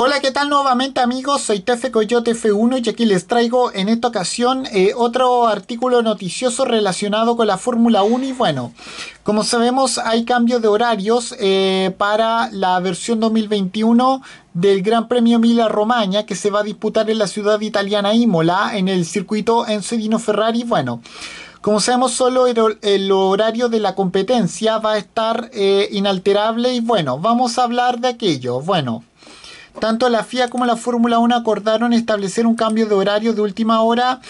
Hola, ¿qué tal nuevamente amigos? Soy Tefe Coyote F1 y aquí les traigo en esta ocasión eh, otro artículo noticioso relacionado con la Fórmula 1 y bueno, como sabemos hay cambio de horarios eh, para la versión 2021 del Gran Premio Mila romaña que se va a disputar en la ciudad italiana Imola en el circuito Enzo Dino Ferrari, bueno. Como sabemos, solo el, horario de la competencia va a estar eh, inalterable y bueno, vamos a hablar de aquello. Bueno, tanto la FIA como la Fórmula 1 acordaron establecer un cambio de horario de última hora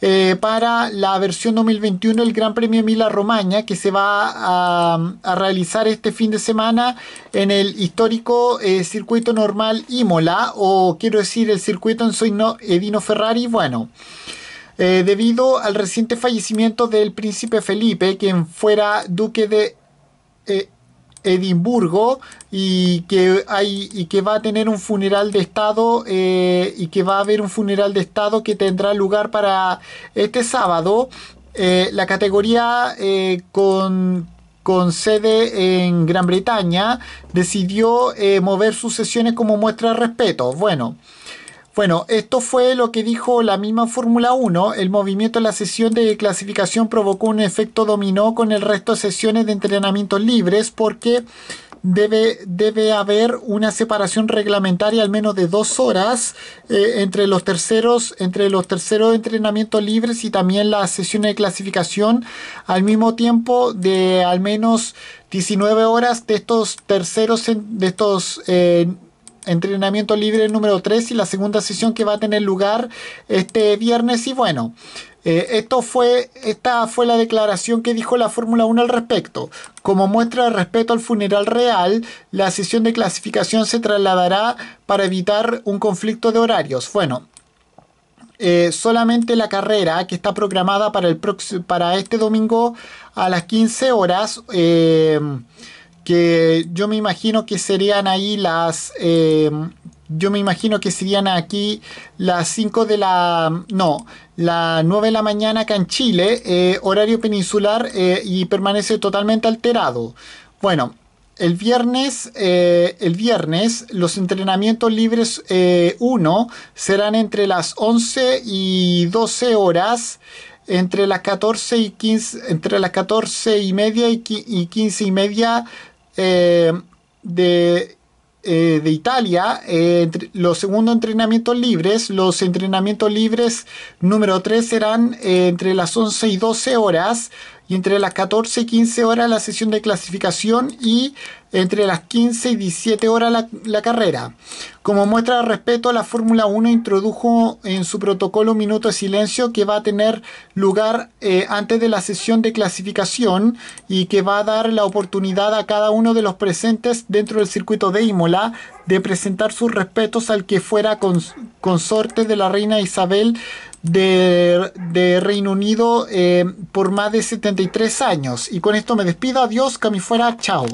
eh, para la versión 2021 del Gran Premio Emilia Romagna que se va a, realizar este fin de semana en el histórico eh, circuito normal Imola o quiero decir el circuito en no Edino Ferrari. Bueno. Eh, debido al reciente fallecimiento del príncipe Felipe, quien fuera duque de Edimburgo y que va a tener un funeral de estado eh, y que va a haber un funeral de estado que tendrá lugar para este sábado eh, la categoría eh, con con sede en Gran Bretaña decidió mover sus sesiones como muestra de respeto bueno bueno, esto fue lo que dijo la misma Fórmula 1. El movimiento de la sesión de clasificación provocó un efecto dominó con el resto de sesiones de entrenamiento libres porque Debe, debe, haber una separación reglamentaria al menos de dos horas eh, entre los terceros, entre los terceros entrenamientos libres y también las sesiones de clasificación, al mismo tiempo de al menos 19 horas de estos terceros, de estos eh, entrenamiento libre número 3 y la segunda sesión que va a tener lugar este viernes. Y bueno, eh, esto fue, esta fue la declaración que dijo la Fórmula 1 al respecto. Como muestra de respeto al funeral real, la sesión de clasificación se trasladará para evitar un conflicto de horarios. Bueno, eh, solamente la carrera que está programada para, el para este domingo a las 15 horas. Eh, que yo me imagino que serían ahí las... Em, yo me imagino que serían aquí las 5 de la... no, la 9 de la mañana acá en Chile, eh, horario peninsular eh, y permanece totalmente alterado. Bueno, el viernes, eh, el viernes, los entrenamientos libres 1 serán entre las 11 y 12 horas, entre las 14 y 15, entre las 14 y media y, 15 y media eh, eh, de, Italia, eh, los segundos entrenamientos libres, los entrenamientos libres número 3 serán entre las 11 y 12 horas entre las 14 y 15 horas la sesión de clasificación y entre las 15 y 17 horas la, carrera. Como muestra de respeto, la Fórmula 1 introdujo en su protocolo un minuto de silencio que va a tener lugar eh, antes de la sesión de clasificación y que va a dar la oportunidad a cada uno de los presentes dentro del circuito de Imola de presentar sus respetos al que fuera consorte de la reina Isabel de, Reino Unido eh, por más de 73 años. Y con esto me despido, adiós, que fuera, chao.